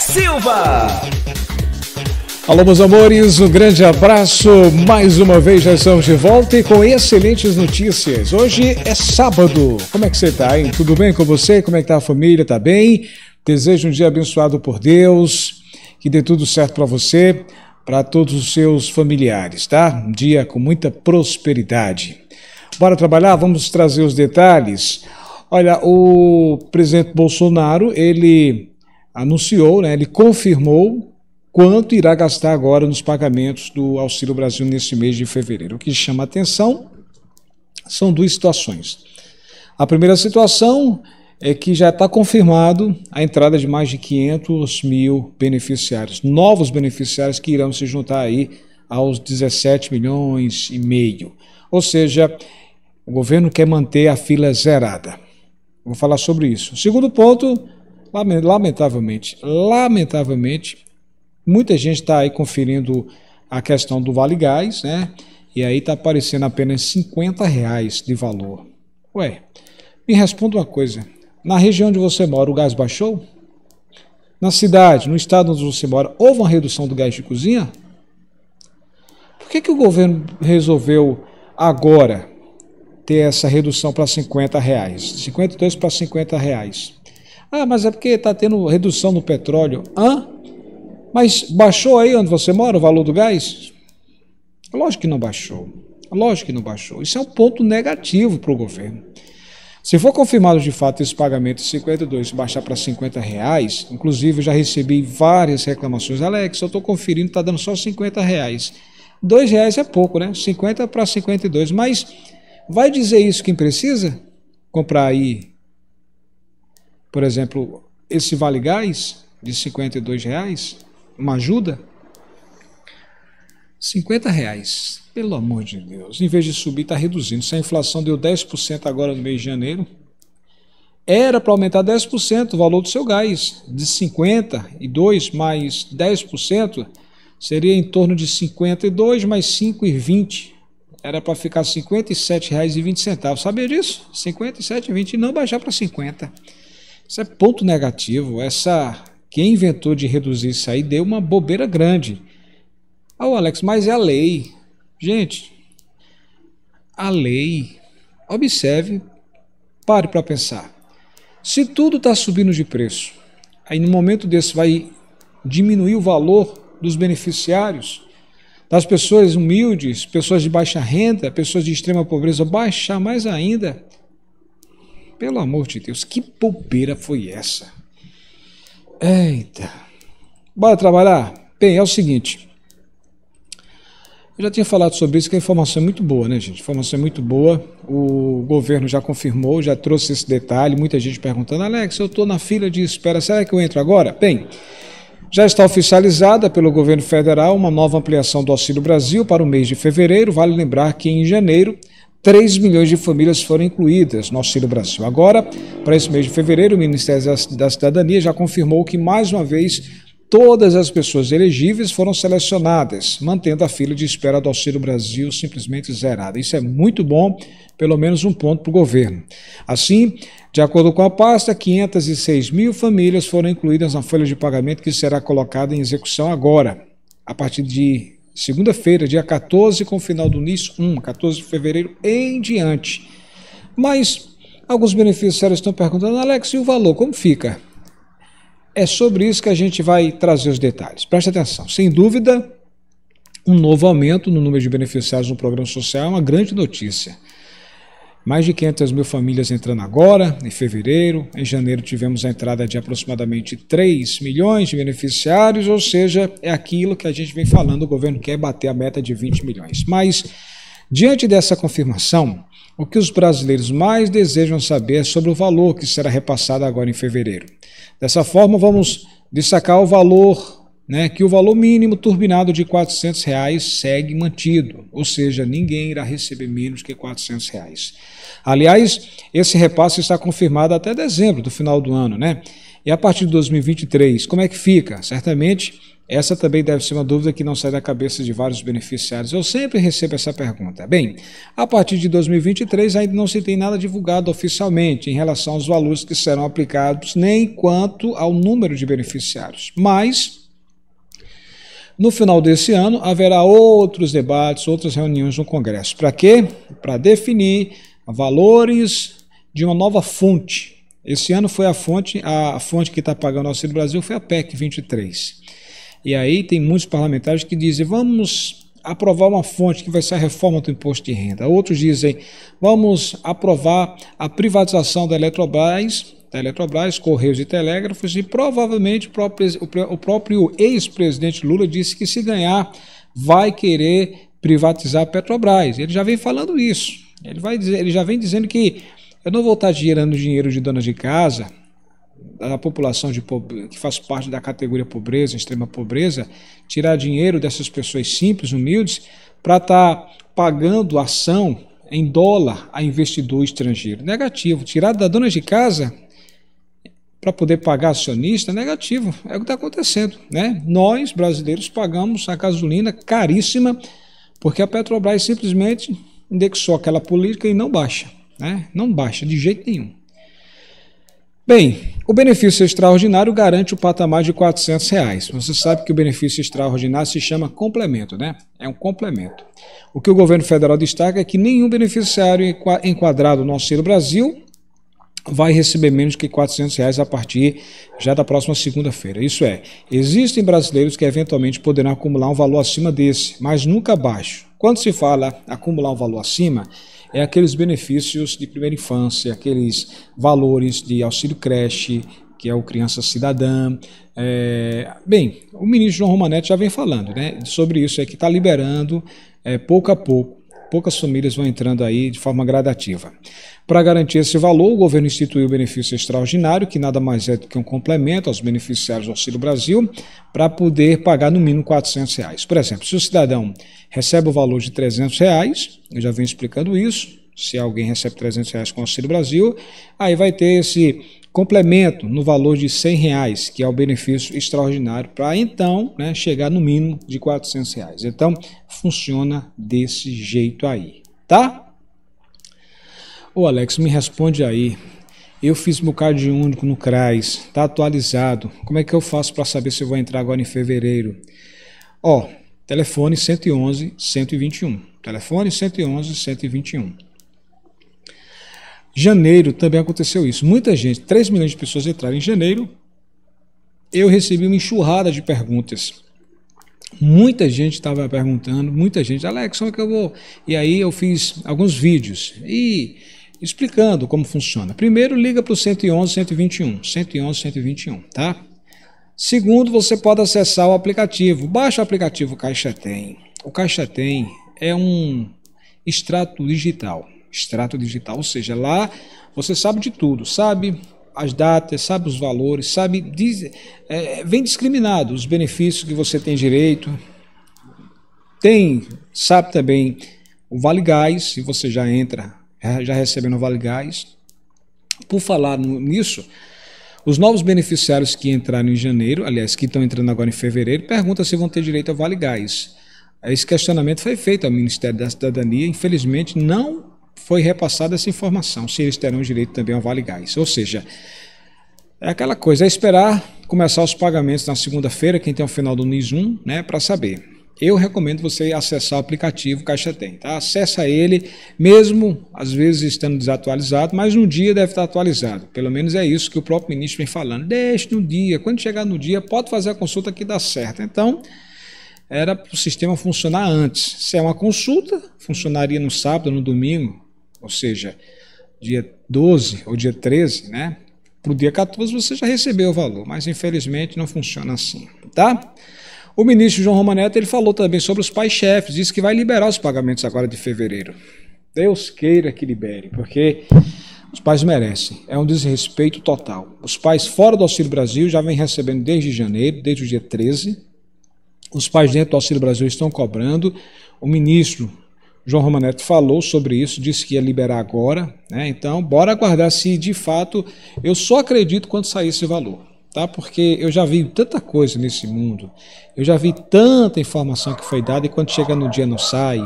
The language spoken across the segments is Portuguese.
Silva. Alô, meus amores, um grande abraço. Mais uma vez já estamos de volta e com excelentes notícias. Hoje é sábado. Como é que você está, hein? Tudo bem com você? Como é que está a família? Tá bem? Desejo um dia abençoado por Deus. Que dê tudo certo para você, para todos os seus familiares, tá? Um dia com muita prosperidade. Bora trabalhar? Vamos trazer os detalhes. Olha, o presidente Bolsonaro, ele anunciou, né, ele confirmou quanto irá gastar agora nos pagamentos do Auxílio Brasil nesse mês de fevereiro. O que chama atenção são duas situações. A primeira situação é que já está confirmado a entrada de mais de 500 mil beneficiários, novos beneficiários que irão se juntar aí aos 17 milhões e meio. Ou seja, o governo quer manter a fila zerada. Vou falar sobre isso. O segundo ponto Lamentavelmente, lamentavelmente, muita gente está aí conferindo a questão do Vale Gás, né? E aí está aparecendo apenas 50 reais de valor. Ué, me responda uma coisa. Na região onde você mora, o gás baixou? Na cidade, no estado onde você mora, houve uma redução do gás de cozinha? Por que, que o governo resolveu agora ter essa redução para 50 reais? 52 para 50 reais. Ah, mas é porque está tendo redução no petróleo. Hã? Mas baixou aí onde você mora o valor do gás? Lógico que não baixou. Lógico que não baixou. Isso é um ponto negativo para o governo. Se for confirmado de fato esse pagamento de 52 baixar para 50 reais, inclusive eu já recebi várias reclamações, Alex, eu estou conferindo, está dando só 50 reais. 2 reais é pouco, né? 50 para 52, mas vai dizer isso quem precisa? Comprar aí por exemplo, esse Vale Gás de 52 reais, uma ajuda, 50 reais. Pelo amor de Deus, em vez de subir, está reduzindo. Se a inflação deu 10% agora no mês de janeiro, era para aumentar 10% o valor do seu gás, de 52 mais 10%, seria em torno de 52 mais 5,20. Era para ficar R$ 57,20. Sabia disso? R$ 57,20 e não baixar para R$ 50. Isso é ponto negativo. Essa quem inventou de reduzir isso aí deu uma bobeira grande. Ah, Alex, mas é a lei. Gente, a lei. Observe, pare para pensar. Se tudo está subindo de preço, aí no momento desse vai diminuir o valor dos beneficiários, das pessoas humildes, pessoas de baixa renda, pessoas de extrema pobreza, baixar mais ainda. Pelo amor de Deus, que bobeira foi essa? Eita. Bora trabalhar? Bem, é o seguinte. Eu já tinha falado sobre isso, que a informação é muito boa, né, gente? A informação é muito boa. O governo já confirmou, já trouxe esse detalhe. Muita gente perguntando: Alex, eu estou na fila de espera, será que eu entro agora? Bem, já está oficializada pelo governo federal uma nova ampliação do Auxílio Brasil para o mês de fevereiro. Vale lembrar que em janeiro 3 milhões de famílias foram incluídas no Auxílio Brasil. Agora, para esse mês de fevereiro, o Ministério da Cidadania já confirmou que, mais uma vez, todas as pessoas elegíveis foram selecionadas, mantendo a fila de espera do Auxílio Brasil simplesmente zerada. Isso é muito bom, pelo menos um ponto para o governo. Assim, de acordo com a pasta, 506 mil famílias foram incluídas na folha de pagamento que será colocada em execução agora, a partir de segunda-feira, dia 14, com o final do NIS 1, 14 de fevereiro em diante. Mas alguns beneficiários estão perguntando, Alex, e o valor, como fica? É sobre isso que a gente vai trazer os detalhes. Preste atenção. Sem dúvida, um novo aumento no número de beneficiários no programa social é uma grande notícia. Mais de 500 mil famílias entrando agora, em fevereiro. Em janeiro tivemos a entrada de aproximadamente 3 milhões de beneficiários, ou seja, é aquilo que a gente vem falando, o governo quer bater a meta de 20 milhões. Mas, diante dessa confirmação, o que os brasileiros mais desejam saber é sobre o valor que será repassado agora em fevereiro. Dessa forma, vamos destacar o valor né, que o valor mínimo turbinado de R$ 400 reais segue mantido, ou seja, ninguém irá receber menos que R$ 400. Reais. Aliás, esse repasse está confirmado até dezembro do final do ano, né? E a partir de 2023, como é que fica? Certamente, essa também deve ser uma dúvida que não sai da cabeça de vários beneficiários. Eu sempre recebo essa pergunta. Bem, a partir de 2023 ainda não se tem nada divulgado oficialmente em relação aos valores que serão aplicados, nem quanto ao número de beneficiários. Mas no final desse ano, haverá outros debates, outras reuniões no Congresso. Para quê? Para definir valores de uma nova fonte. Esse ano foi a fonte, a fonte que está pagando o auxílio Brasil foi a PEC 23. E aí tem muitos parlamentares que dizem: vamos aprovar uma fonte que vai ser a reforma do imposto de renda. Outros dizem: vamos aprovar a privatização da Eletrobras da Eletrobras, Correios e Telégrafos, e provavelmente o próprio, o próprio ex-presidente Lula disse que se ganhar vai querer privatizar a Petrobras. Ele já vem falando isso. Ele, vai dizer, ele já vem dizendo que eu não vou estar gerando dinheiro de donas de casa, da população de que faz parte da categoria pobreza, extrema pobreza, tirar dinheiro dessas pessoas simples, humildes, para estar tá pagando ação em dólar a investidor estrangeiro. Negativo. Tirar da dona de casa para poder pagar acionista, é negativo. É o que está acontecendo. Né? Nós, brasileiros, pagamos a gasolina caríssima, porque a Petrobras simplesmente indexou aquela política e não baixa. Né? Não baixa de jeito nenhum. Bem, o benefício extraordinário garante o patamar de R$ 400. Reais. Você sabe que o benefício extraordinário se chama complemento, né? É um complemento. O que o governo federal destaca é que nenhum beneficiário enquadrado no Auxílio Brasil vai receber menos que 400 reais a partir já da próxima segunda-feira. Isso é, existem brasileiros que eventualmente poderão acumular um valor acima desse, mas nunca abaixo. Quando se fala acumular um valor acima, é aqueles benefícios de primeira infância, aqueles valores de auxílio creche, que é o Criança Cidadã. É, bem, o ministro João Romanetti já vem falando né, sobre isso, é que está liberando é, pouco a pouco poucas famílias vão entrando aí de forma gradativa. Para garantir esse valor, o governo instituiu o benefício extraordinário, que nada mais é do que um complemento aos beneficiários do Auxílio Brasil, para poder pagar no mínimo R$ reais. Por exemplo, se o cidadão recebe o valor de R$ reais, eu já venho explicando isso, se alguém recebe R$ reais com o Auxílio Brasil, aí vai ter esse complemento no valor de 100 reais, que é o benefício extraordinário, para então né, chegar no mínimo de 400 reais. Então, funciona desse jeito aí, tá? Ô Alex, me responde aí. Eu fiz meu card único no CRAS, tá atualizado. Como é que eu faço para saber se eu vou entrar agora em fevereiro? Ó, telefone 111 121. Telefone 111 121. Janeiro também aconteceu isso. Muita gente, 3 milhões de pessoas entraram em janeiro. Eu recebi uma enxurrada de perguntas. Muita gente estava perguntando, muita gente, Alex, como é que eu vou? E aí eu fiz alguns vídeos e explicando como funciona. Primeiro, liga para o 111 121, 111 121, tá? Segundo, você pode acessar o aplicativo. Baixa o aplicativo Caixa Tem. O Caixa Tem é um extrato digital extrato digital, ou seja, lá você sabe de tudo, sabe as datas, sabe os valores, sabe diz, é, vem discriminado os benefícios que você tem direito, tem sabe também o Vale Gás, se você já entra, já recebendo no Vale Gás. Por falar nisso, os novos beneficiários que entraram em janeiro, aliás, que estão entrando agora em fevereiro, perguntam se vão ter direito ao Vale Gás. Esse questionamento foi feito ao Ministério da Cidadania, infelizmente não foi repassada essa informação, se eles terão direito também ao Vale Gás. Ou seja, é aquela coisa, é esperar começar os pagamentos na segunda-feira, quem tem o final do NIS 1, né, para saber. Eu recomendo você acessar o aplicativo Caixa Tem, tá? Acessa ele, mesmo às vezes estando desatualizado, mas um dia deve estar atualizado. Pelo menos é isso que o próprio ministro vem falando. Deixe no dia, quando chegar no dia, pode fazer a consulta que dá certo. Então, era para o sistema funcionar antes. Se é uma consulta, funcionaria no sábado, no domingo, ou seja, dia 12 ou dia 13, né? Para o dia 14 você já recebeu o valor, mas infelizmente não funciona assim, tá? O ministro João Romaneta ele falou também sobre os pais-chefes, disse que vai liberar os pagamentos agora de fevereiro. Deus queira que libere, porque os pais merecem. É um desrespeito total. Os pais fora do Auxílio Brasil já vêm recebendo desde janeiro, desde o dia 13. Os pais dentro do Auxílio Brasil estão cobrando. O ministro João Romaneto falou sobre isso, disse que ia liberar agora. Né? Então, bora aguardar se de fato. Eu só acredito quando sair esse valor, tá? Porque eu já vi tanta coisa nesse mundo, eu já vi tanta informação que foi dada e quando chega no dia não sai.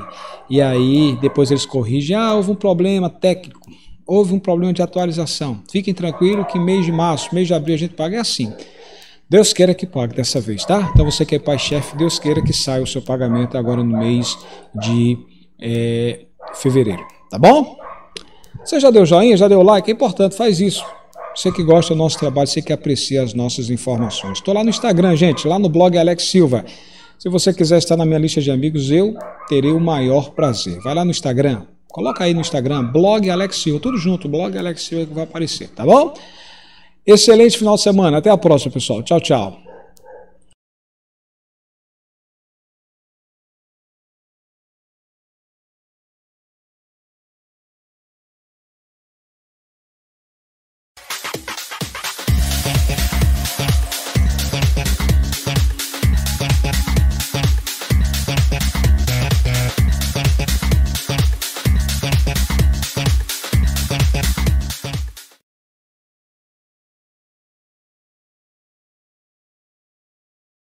E aí depois eles corrigem: ah, houve um problema técnico, houve um problema de atualização. Fiquem tranquilos que mês de março, mês de abril a gente paga. É assim. Deus queira que pague dessa vez, tá? Então você que é pai-chefe, Deus queira que saia o seu pagamento agora no mês de é, fevereiro, tá bom? Você já deu joinha, já deu like? É importante, faz isso. Você que gosta do nosso trabalho, você que aprecia as nossas informações. Estou lá no Instagram, gente, lá no blog Alex Silva. Se você quiser estar na minha lista de amigos, eu terei o maior prazer. Vai lá no Instagram, coloca aí no Instagram, blog Alex Silva, tudo junto, blog Alex Silva que vai aparecer, tá bom? Excelente final de semana, até a próxima, pessoal. Tchau, tchau.